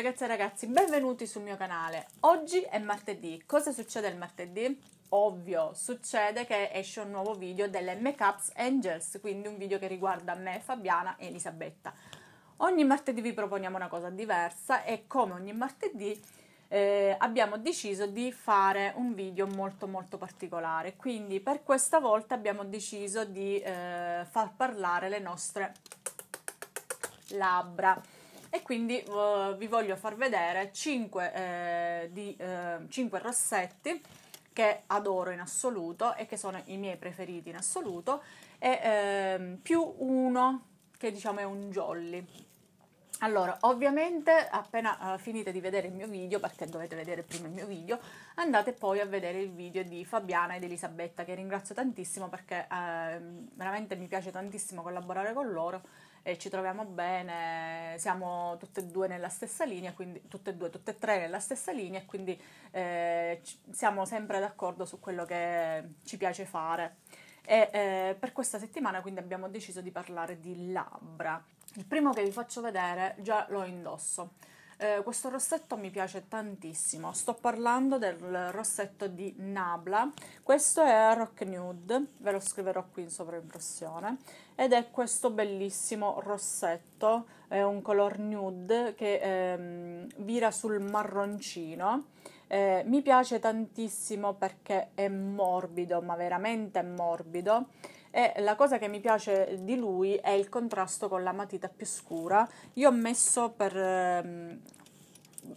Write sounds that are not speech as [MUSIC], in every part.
ragazze e ragazzi, benvenuti sul mio canale. Oggi è martedì. Cosa succede il martedì? Ovvio, succede che esce un nuovo video delle Makeups Angels, quindi un video che riguarda me, Fabiana e Elisabetta. Ogni martedì vi proponiamo una cosa diversa e come ogni martedì eh, abbiamo deciso di fare un video molto molto particolare. Quindi per questa volta abbiamo deciso di eh, far parlare le nostre labbra e quindi uh, vi voglio far vedere 5, eh, di, eh, 5 rossetti che adoro in assoluto e che sono i miei preferiti in assoluto e eh, più uno che diciamo è un jolly allora, ovviamente appena uh, finite di vedere il mio video, perché dovete vedere prima il mio video, andate poi a vedere il video di Fabiana ed Elisabetta, che ringrazio tantissimo perché uh, veramente mi piace tantissimo collaborare con loro eh, ci troviamo bene, siamo tutte e due nella stessa linea, quindi tutte e due, tutte e tre nella stessa linea quindi eh, ci, siamo sempre d'accordo su quello che ci piace fare. E, eh, per questa settimana quindi abbiamo deciso di parlare di labbra. Il primo che vi faccio vedere già lo indosso. Eh, questo rossetto mi piace tantissimo. Sto parlando del rossetto di Nabla. Questo è Rock Nude, ve lo scriverò qui in sovraimpressione. Ed è questo bellissimo rossetto, è un color nude che ehm, vira sul marroncino. Eh, mi piace tantissimo perché è morbido, ma veramente morbido e la cosa che mi piace di lui è il contrasto con la matita più scura. Io ho messo per ehm,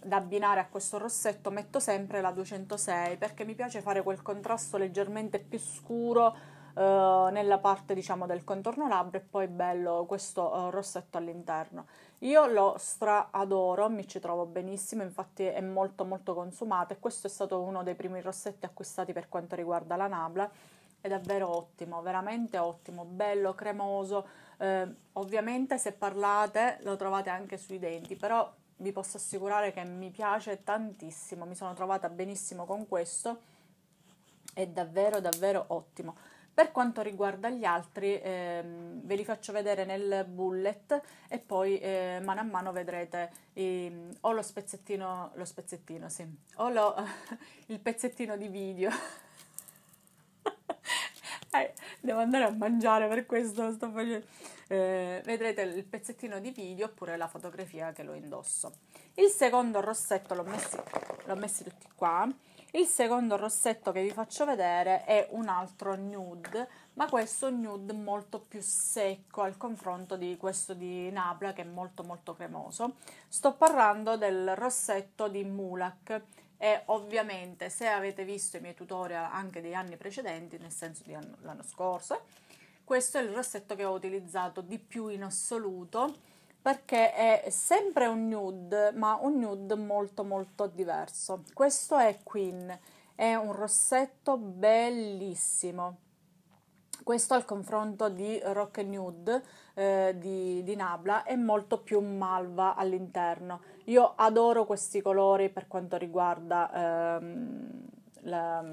da abbinare a questo rossetto metto sempre la 206 perché mi piace fare quel contrasto leggermente più scuro eh, nella parte diciamo del contorno labbra e poi bello questo eh, rossetto all'interno io lo stra adoro mi ci trovo benissimo infatti è molto molto consumato e questo è stato uno dei primi rossetti acquistati per quanto riguarda la Nabla è davvero ottimo, veramente ottimo, bello, cremoso. Eh, ovviamente se parlate lo trovate anche sui denti, però vi posso assicurare che mi piace tantissimo, mi sono trovata benissimo con questo, è davvero davvero ottimo. Per quanto riguarda gli altri, ehm, ve li faccio vedere nel bullet e poi eh, mano a mano vedrete ehm, o lo spezzettino, lo spezzettino, sì, o lo, [LAUGHS] il pezzettino di video eh, devo andare a mangiare per questo sto facendo. Eh, vedrete il pezzettino di video oppure la fotografia che lo indosso. Il secondo rossetto l'ho messi, l'ho messi tutti qua. Il secondo rossetto che vi faccio vedere è un altro nude, ma questo nude molto più secco al confronto di questo di Nabla che è molto molto cremoso. Sto parlando del rossetto di Mulak e ovviamente se avete visto i miei tutorial anche degli anni precedenti, nel senso dell'anno scorso, questo è il rossetto che ho utilizzato di più in assoluto perché è sempre un nude, ma un nude molto molto diverso. Questo è Queen, è un rossetto bellissimo questo al confronto di Rock Nude eh, di, di, Nabla è molto più malva all'interno. Io adoro questi colori per quanto riguarda ehm, la,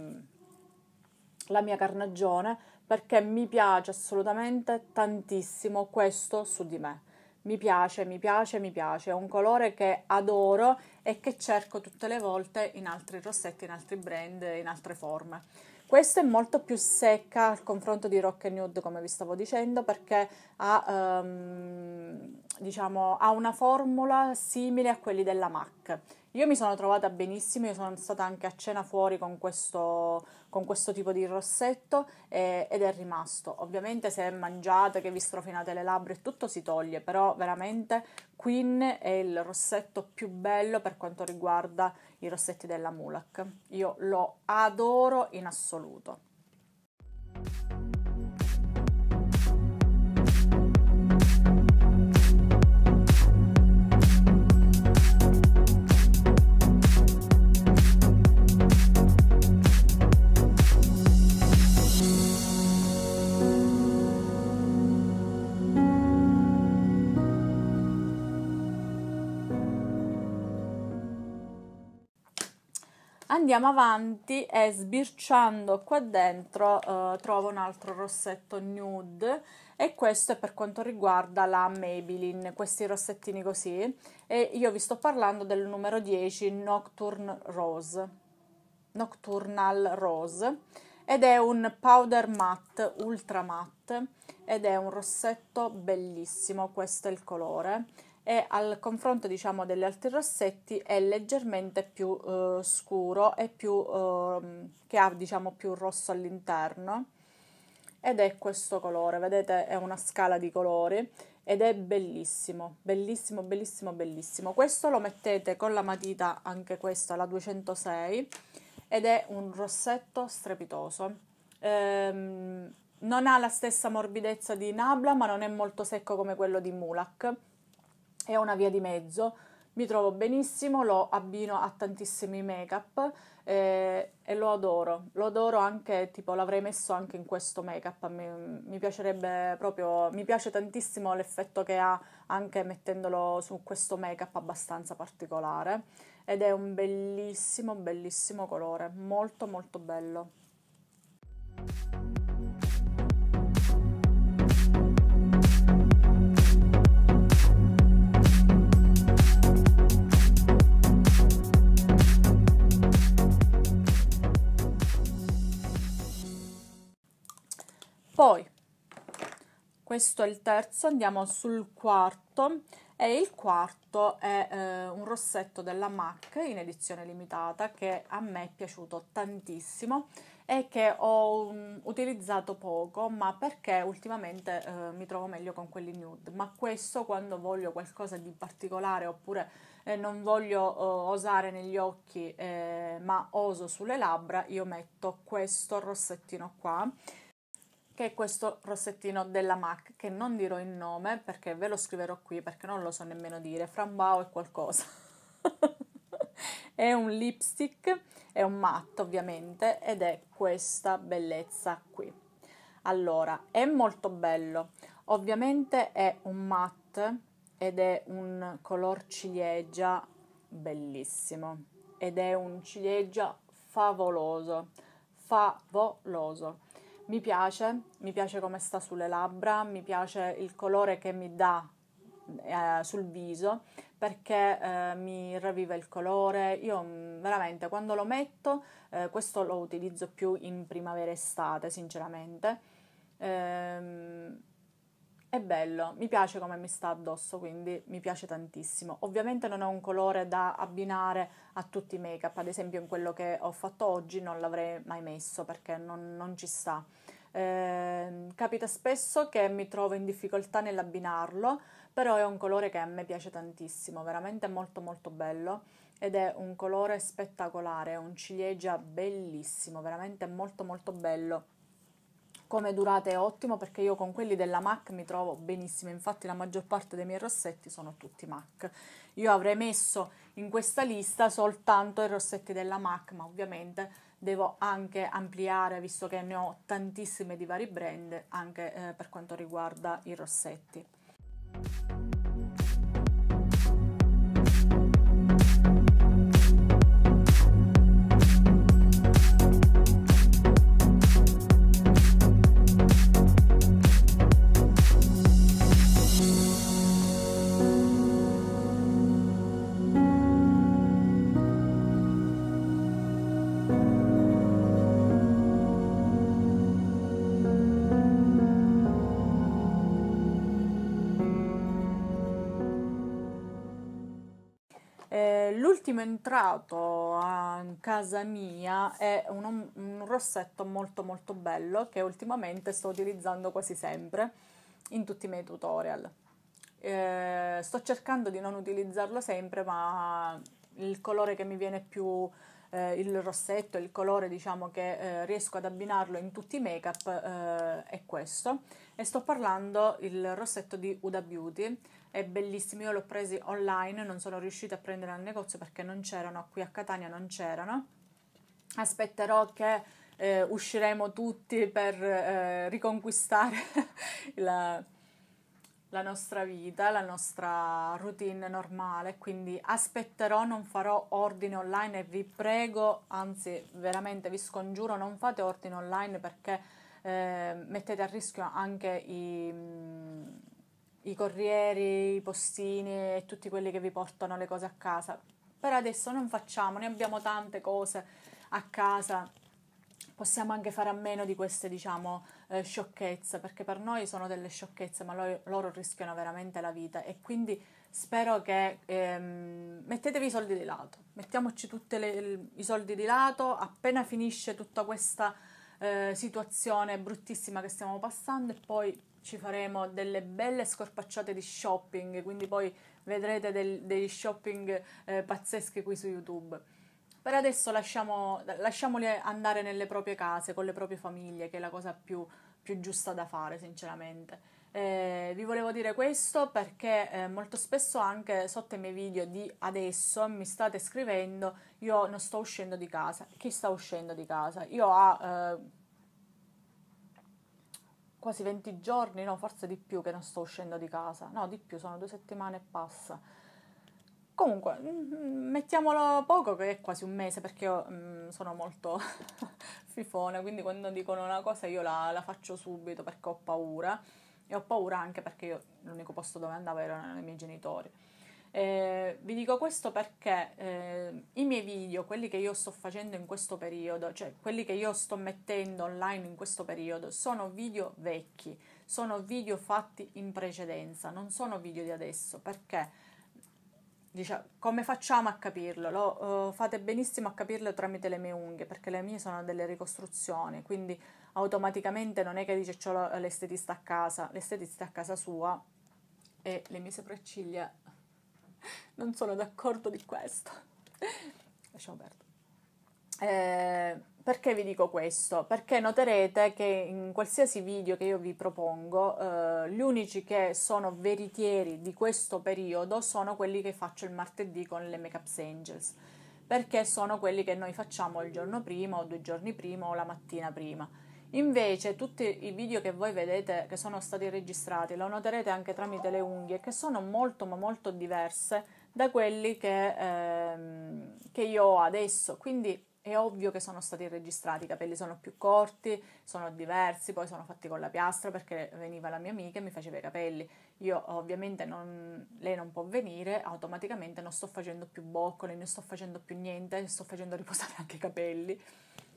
la mia carnagione perché mi piace assolutamente tantissimo questo su di me mi piace, mi piace, mi piace, è un colore che adoro e che cerco tutte le volte in altri rossetti, in altri brand, in altre forme. Questa è molto più secca al confronto di Rock and Nude, come vi stavo dicendo, perché ha, um, diciamo, ha una formula simile a quelli della MAC io mi sono trovata benissimo, io sono stata anche a cena fuori con questo, con questo tipo di rossetto eh, ed è rimasto. Ovviamente se mangiate, che vi strofinate le labbra e tutto si toglie, però veramente Queen è il rossetto più bello per quanto riguarda i rossetti della Mulak. Io lo adoro in assoluto. andiamo avanti e sbirciando qua dentro eh, trovo un altro rossetto nude e questo è per quanto riguarda la Maybelline, questi rossettini così e io vi sto parlando del numero 10 Nocturne Rose, Nocturnal Rose ed è un powder matte, ultra matte ed è un rossetto bellissimo, questo è il colore e al confronto diciamo degli altri rossetti è leggermente più eh, scuro e più eh, che ha diciamo più rosso all'interno ed è questo colore vedete è una scala di colori ed è bellissimo bellissimo bellissimo bellissimo questo lo mettete con la matita anche questa la 206 ed è un rossetto strepitoso ehm, non ha la stessa morbidezza di Nabla ma non è molto secco come quello di Mulak è una via di mezzo. Mi trovo benissimo, lo abbino a tantissimi make-up eh, e lo adoro. Lo adoro anche, tipo, l'avrei messo anche in questo make-up. Mi, mi piacerebbe proprio, mi piace tantissimo l'effetto che ha anche mettendolo su questo make-up abbastanza particolare. Ed è un bellissimo, bellissimo colore, molto molto bello. poi questo è il terzo andiamo sul quarto e il quarto è eh, un rossetto della MAC in edizione limitata che a me è piaciuto tantissimo e che ho um, utilizzato poco ma perché ultimamente eh, mi trovo meglio con quelli nude ma questo quando voglio qualcosa di particolare oppure eh, non voglio eh, osare negli occhi eh, ma oso sulle labbra io metto questo rossettino qua che è questo rossettino della MAC, che non dirò il nome perché ve lo scriverò qui perché non lo so nemmeno dire, Frambao è qualcosa. [LAUGHS] è un lipstick, è un matte ovviamente ed è questa bellezza qui. Allora, è molto bello. Ovviamente è un matte ed è un color ciliegia bellissimo ed è un ciliegia favoloso, favoloso. Mi piace, mi piace come sta sulle labbra, mi piace il colore che mi dà eh, sul viso perché eh, mi ravviva il colore. Io mm, veramente quando lo metto, eh, questo lo utilizzo più in primavera estate, sinceramente. Ehm, è bello, mi piace come mi sta addosso, quindi mi piace tantissimo. Ovviamente non è un colore da abbinare a tutti i make-up, ad esempio in quello che ho fatto oggi non l'avrei mai messo perché non, non ci sta. Eh, capita spesso che mi trovo in difficoltà nell'abbinarlo, però è un colore che a me piace tantissimo, veramente molto molto bello ed è un colore spettacolare, è un ciliegia bellissimo, veramente molto molto bello come durate è ottimo perché io con quelli della MAC mi trovo benissimo, infatti la maggior parte dei miei rossetti sono tutti MAC. Io avrei messo in questa lista soltanto i rossetti della MAC, ma ovviamente devo anche ampliare, visto che ne ho tantissime di vari brand, anche eh, per quanto riguarda i rossetti. entrato a casa mia è un, un rossetto molto molto bello che ultimamente sto utilizzando quasi sempre in tutti i miei tutorial. Eh, sto cercando di non utilizzarlo sempre, ma il colore che mi viene più eh, il rossetto, il colore diciamo che eh, riesco ad abbinarlo in tutti i make up eh, è questo. E sto parlando il rossetto di Uda Beauty è bellissimo, io l'ho preso online, non sono riuscita a prendere al negozio perché non c'erano, qui a Catania non c'erano. Aspetterò che eh, usciremo tutti per eh, riconquistare [LAUGHS] la, la nostra vita, la nostra routine normale, quindi aspetterò, non farò ordine online e vi prego, anzi veramente vi scongiuro, non fate ordine online perché eh, mettete a rischio anche i mm, i corrieri, i postini e tutti quelli che vi portano le cose a casa. Per adesso non facciamo, ne abbiamo tante cose a casa. Possiamo anche fare a meno di queste, diciamo, eh, sciocchezze, perché per noi sono delle sciocchezze, ma loro, loro rischiano veramente la vita e quindi spero che ehm, mettetevi i soldi di lato, mettiamoci tutti i soldi di lato, appena finisce tutta questa eh, situazione bruttissima che stiamo passando e poi ci faremo delle belle scorpacciate di shopping, quindi poi vedrete del, degli shopping eh, pazzeschi qui su YouTube. Per adesso lasciamo, lasciamoli andare nelle proprie case, con le proprie famiglie, che è la cosa più, più giusta da fare, sinceramente. Eh, vi volevo dire questo perché eh, molto spesso anche sotto i miei video di adesso mi state scrivendo io non sto uscendo di casa. Chi sta uscendo di casa? Io ho... Eh, quasi 20 giorni, no, forse di più che non sto uscendo di casa, no, di più, sono due settimane e passa. Comunque, mm, mm, mettiamolo poco che è quasi un mese perché io mh, mm, sono molto [LAUGHS] fifone, quindi quando dicono una cosa io la, la, faccio subito perché ho paura e ho paura anche perché io l'unico posto dove andavo erano i miei genitori. Eh, vi dico questo perché eh, i miei video, quelli che io sto facendo in questo periodo, cioè quelli che io sto mettendo online in questo periodo, sono video vecchi, sono video fatti in precedenza, non sono video di adesso perché diciamo, come facciamo a capirlo? Lo, uh, fate benissimo a capirlo tramite le mie unghie, perché le mie sono delle ricostruzioni, quindi automaticamente non è che dice c'ho l'estetista a casa, l'estetista a casa sua e le mie sopracciglia [LAUGHS] non sono d'accordo di questo. Lasciamo perdere. Eh, perché vi dico questo? Perché noterete che in qualsiasi video che io vi propongo, eh, gli unici che sono veritieri di questo periodo sono quelli che faccio il martedì con le Makeup Angels, perché sono quelli che noi facciamo il giorno prima o due giorni prima o la mattina prima Invece tutti i video che voi vedete che sono stati registrati, lo noterete anche tramite le unghie, che sono molto ma molto diverse da quelli che, ehm, che io ho adesso. Quindi è ovvio che sono stati registrati, i capelli sono più corti, sono diversi, poi sono fatti con la piastra perché veniva la mia amica e mi faceva i capelli. Io ovviamente non, lei non può venire, automaticamente non sto facendo più boccole, non sto facendo più niente, sto facendo riposare [LAUGHS] anche i capelli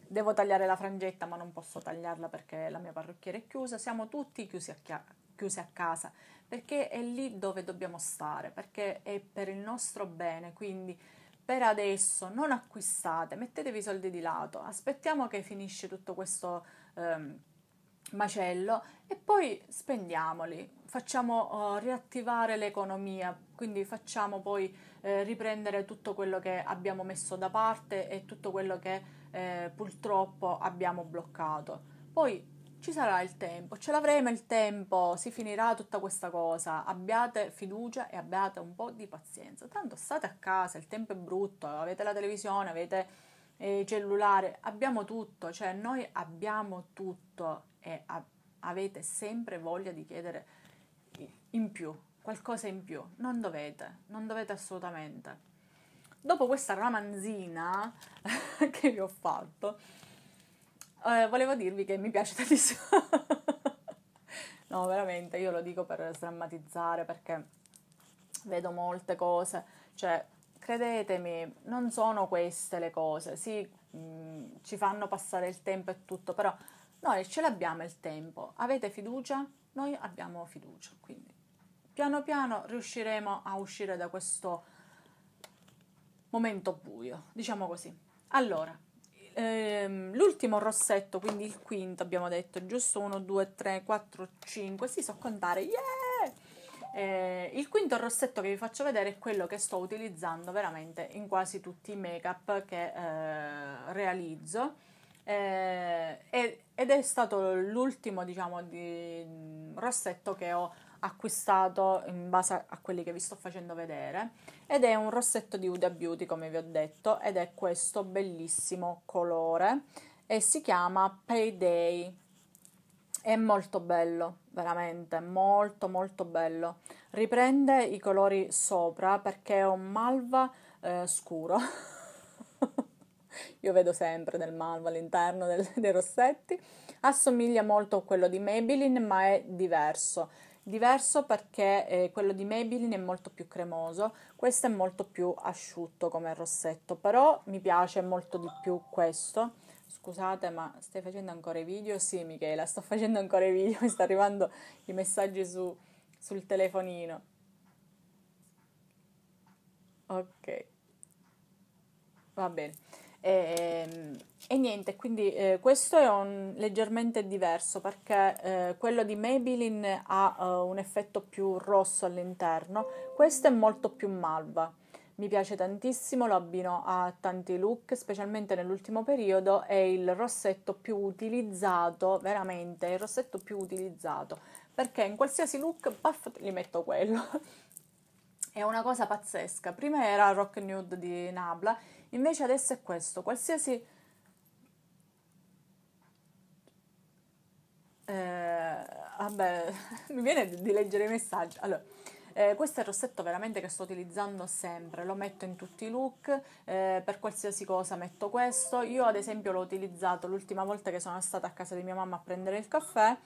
devo tagliare la frangetta ma non posso tagliarla perché la mia parrucchiera è chiusa, siamo tutti chiusi a, chia- chiusi a casa perché è lì dove dobbiamo stare, perché è per il nostro bene, quindi per adesso non acquistate, mettetevi i soldi di lato, aspettiamo che finisce tutto questo ehm, macello e poi spendiamoli, facciamo eh, riattivare l'economia, quindi facciamo poi eh, riprendere tutto quello che abbiamo messo da parte e tutto quello che eh, purtroppo abbiamo bloccato. Poi ci sarà il tempo, ce l'avremo il tempo, si finirà tutta questa cosa. Abbiate fiducia e abbiate un po' di pazienza. Tanto state a casa, il tempo è brutto, avete la televisione, avete eh, il cellulare, abbiamo tutto, cioè noi abbiamo tutto e ab- avete sempre voglia di chiedere in più, qualcosa in più. Non dovete, non dovete assolutamente dopo questa ramanzina [LAUGHS] che vi ho fatto, eh, volevo dirvi che mi piace tantissimo. [LAUGHS] no, veramente, io lo dico per drammatizzare perché vedo molte cose, cioè credetemi, non sono queste le cose, sì, mh, mm, ci fanno passare il tempo e tutto, però noi ce l'abbiamo il tempo, avete fiducia? Noi abbiamo fiducia, quindi piano piano riusciremo a uscire da questo momento buio, diciamo così. Allora, ehm, l'ultimo rossetto, quindi il quinto, abbiamo detto, giusto? 1, 2, 3, 4, 5, si so contare, yeah! Eh, il quinto rossetto che vi faccio vedere è quello che sto utilizzando veramente in quasi tutti i make-up che eh, realizzo eh, ed è stato l'ultimo, diciamo, di, mm, rossetto che ho acquistato in base a quelli che vi sto facendo vedere ed è un rossetto di Huda Beauty come vi ho detto ed è questo bellissimo colore e si chiama Payday è molto bello veramente molto molto bello riprende i colori sopra perché è un malva eh, scuro [LAUGHS] io vedo sempre del malva all'interno del, dei rossetti assomiglia molto a quello di Maybelline ma è diverso diverso perché eh, quello di Maybelline è molto più cremoso, questo è molto più asciutto come rossetto, però mi piace molto di più questo. Scusate, ma stai facendo ancora i video? Sì, Michela, sto [LAUGHS] facendo ancora i video, mi sta arrivando i messaggi su, sul telefonino. Ok. Va bene. E, ehm, e niente, quindi eh, questo è un, leggermente diverso perché eh, quello di Maybelline ha uh, un effetto più rosso all'interno, questo è molto più malva. Mi piace tantissimo, lo abbino a tanti look, specialmente nell'ultimo periodo, è il rossetto più utilizzato, veramente, è il rossetto più utilizzato, perché in qualsiasi look, puff, gli metto quello. [LAUGHS] È una cosa pazzesca. Prima era Rock Nude di Nabla, invece adesso è questo. Qualsiasi... Eh, vabbè, [LAUGHS] mi viene di leggere i messaggi. Allora, eh, questo è il rossetto veramente che sto utilizzando sempre, lo metto in tutti i look, eh, per qualsiasi cosa metto questo. Io ad esempio l'ho utilizzato l'ultima volta che sono stata a casa di mia mamma a prendere il caffè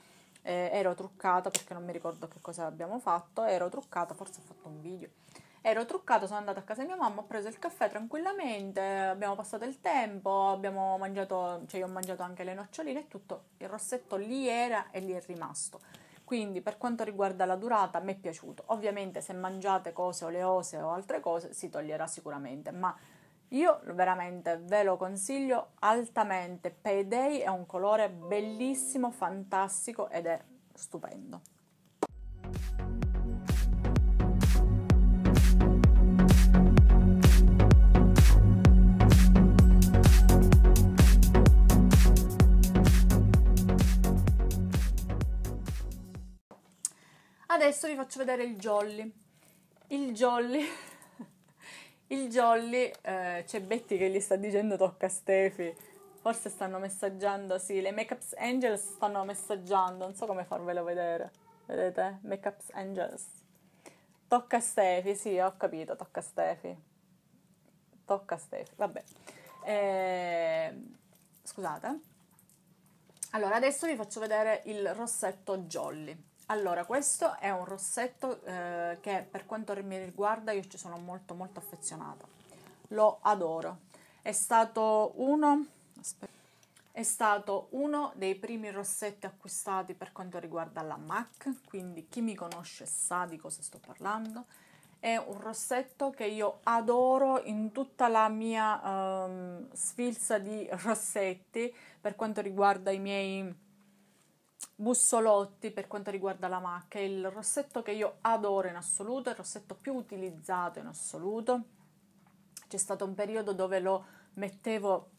eh, ero truccata perché non mi ricordo che cosa abbiamo fatto, ero truccata, forse ho fatto un video. Ero truccata, sono andata a casa di mia mamma, ho preso il caffè tranquillamente, abbiamo passato il tempo, abbiamo mangiato, cioè io ho mangiato anche le noccioline e tutto, il rossetto lì era e lì è rimasto. Quindi per quanto riguarda la durata mi è piaciuto. Ovviamente se mangiate cose oleose o altre cose si toglierà sicuramente, ma io veramente ve lo consiglio altamente. Payday è un colore bellissimo, fantastico ed è stupendo. Adesso vi faccio vedere il jolly. Il jolly il jolly, eh, c'è Betty che gli sta dicendo tocca a Stefi. Forse stanno messaggiando, sì, le Makeups Angels stanno messaggiando, non so come farvelo vedere. Vedete? Makeups Angels. Tocca a Stefi, sì, ho capito, tocca a Stefi. Tocca a Stefi, vabbè. Eh, scusate. Allora, adesso vi faccio vedere il rossetto Jolly. Allora, questo è un rossetto eh, che per quanto mi riguarda io ci sono molto molto affezionata. Lo adoro. È stato uno aspetta, è stato uno dei primi rossetti acquistati per quanto riguarda la MAC, quindi chi mi conosce sa di cosa sto parlando. È un rossetto che io adoro in tutta la mia ehm, sfilza di rossetti per quanto riguarda i miei bussolotti per quanto riguarda la macchia, il rossetto che io adoro in assoluto, il rossetto più utilizzato in assoluto. C'è stato un periodo dove lo mettevo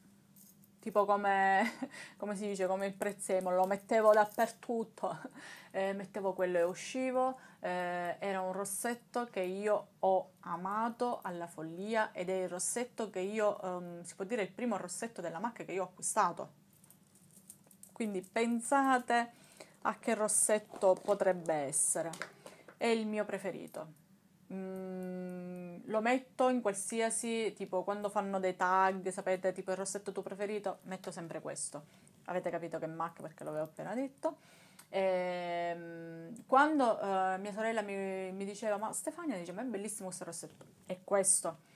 tipo come, [LAUGHS] come si dice, come il prezzemolo, lo mettevo dappertutto, [LAUGHS] eh, mettevo quello e uscivo, eh, era un rossetto che io ho amato alla follia ed è il rossetto che io, ehm, si può dire il primo rossetto della macchia che io ho acquistato quindi pensate a che rossetto potrebbe essere è il mio preferito mm, lo metto in qualsiasi tipo quando fanno dei tag sapete tipo il rossetto tuo preferito metto sempre questo avete capito che è MAC perché l'avevo appena detto e, ehm, quando uh, mia sorella mi, mi, diceva ma Stefania dice ma è bellissimo questo rossetto è questo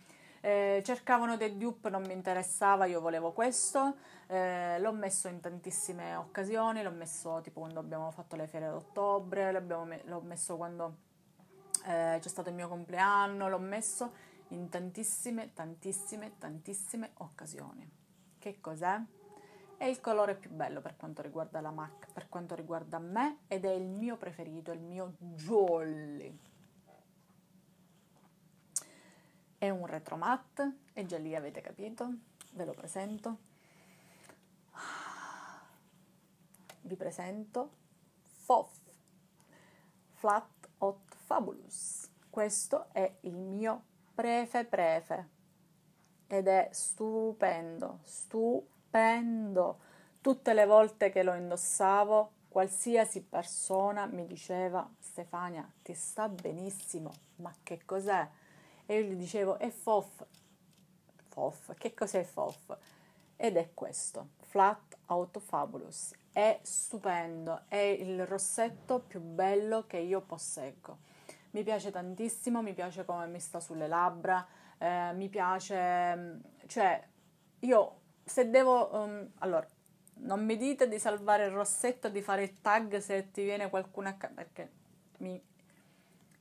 eh, cercavano dei dupe, non mi interessava, io volevo questo, eh, l'ho messo in tantissime occasioni, l'ho messo tipo quando abbiamo fatto le fiere d'ottobre, me- l'ho messo quando eh, c'è stato il mio compleanno, l'ho messo in tantissime, tantissime, tantissime occasioni. Che cos'è? È il colore più bello per quanto riguarda la MAC, per quanto riguarda me ed è il mio preferito, il mio jolly. È un retro e già lì avete capito, ve lo presento. Ah, vi presento FOF, Flat Hot Fabulous. Questo è il mio prefe prefe ed è stupendo, stupendo. Tutte le volte che lo indossavo, qualsiasi persona mi diceva Stefania, ti sta benissimo, ma che cos'è? e io gli dicevo è FOF, FOF, che cos'è FOF? Ed è questo, Flat out Fabulous, è stupendo, è il rossetto più bello che io posseggo. Mi piace tantissimo, mi piace come mi sta sulle labbra, eh, mi piace, mm, cioè io se devo, um, allora, non mi dite di salvare il rossetto, di fare il tag se ti viene qualcuno a accanto, perché mi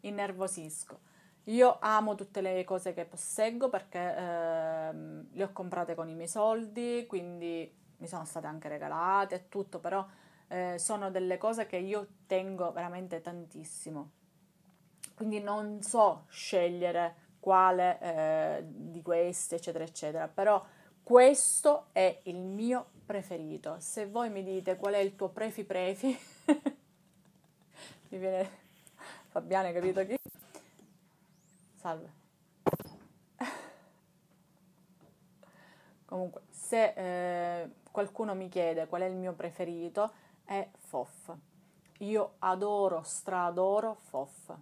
innervosisco. Io amo tutte le cose che posseggo perché ehm, le ho comprate con i miei soldi, quindi mi sono state anche regalate e tutto, però eh, sono delle cose che io tengo veramente tantissimo. Quindi non so scegliere quale eh, di queste, eccetera, eccetera, però questo è il mio preferito. Se voi mi dite qual è il tuo prefi prefi, [LAUGHS] mi viene Fabiana, capito chi? Salve. [LAUGHS] Comunque, se eh, qualcuno mi chiede qual è il mio preferito, è Fof. Io adoro, stradoro Fof.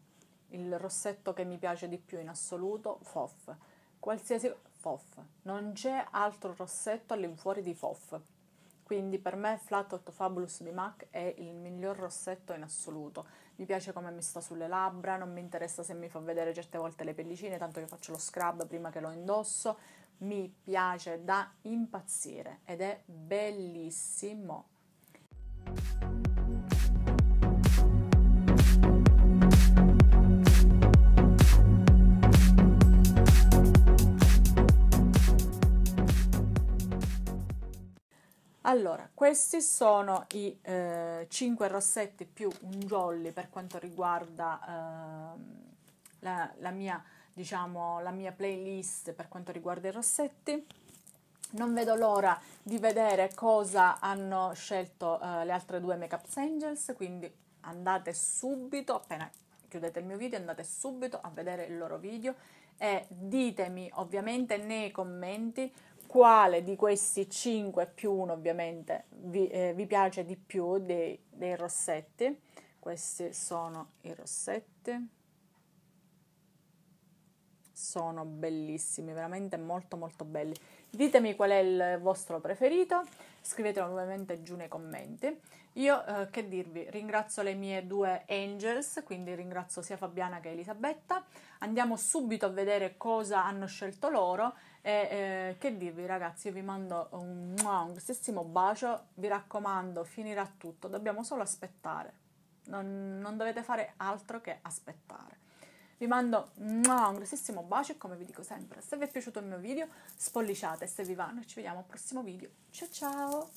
Il rossetto che mi piace di più in assoluto, Fof. Qualsiasi Foff. Non c'è altro rossetto all'infuori di Fof. Quindi per me Flat 8 Fabulous di MAC è il miglior rossetto in assoluto. Mi piace come mi sta sulle labbra, non mi interessa se mi fa vedere certe volte le pellicine, tanto che faccio lo scrub prima che lo indosso. Mi piace da impazzire ed è bellissimo. Allora, questi sono i eh, 5 rossetti più un jolly per quanto riguarda eh, la, la, mia, diciamo, la mia playlist per quanto riguarda i rossetti. Non vedo l'ora di vedere cosa hanno scelto eh, le altre due Makeup Angels, quindi andate subito, appena chiudete il mio video, andate subito a vedere il loro video e ditemi ovviamente nei commenti quale di questi 5 più 1 ovviamente vi, eh, vi piace di più dei, dei rossetti. Questi sono i rossetti sono bellissimi, veramente molto molto belli. Ditemi qual è il vostro preferito, scrivetelo ovviamente giù nei commenti. Io eh, che dirvi, ringrazio le mie due angels, quindi ringrazio sia Fabiana che Elisabetta. Andiamo subito a vedere cosa hanno scelto loro e eh, che dirvi ragazzi, io vi mando un, un grossissimo bacio, vi raccomando, finirà tutto, dobbiamo solo aspettare. non, non dovete fare altro che aspettare. Vi mando un grossissimo bacio e come vi dico sempre, se vi è piaciuto il mio video spolliciate se vi va, noi ci vediamo al prossimo video. Ciao ciao!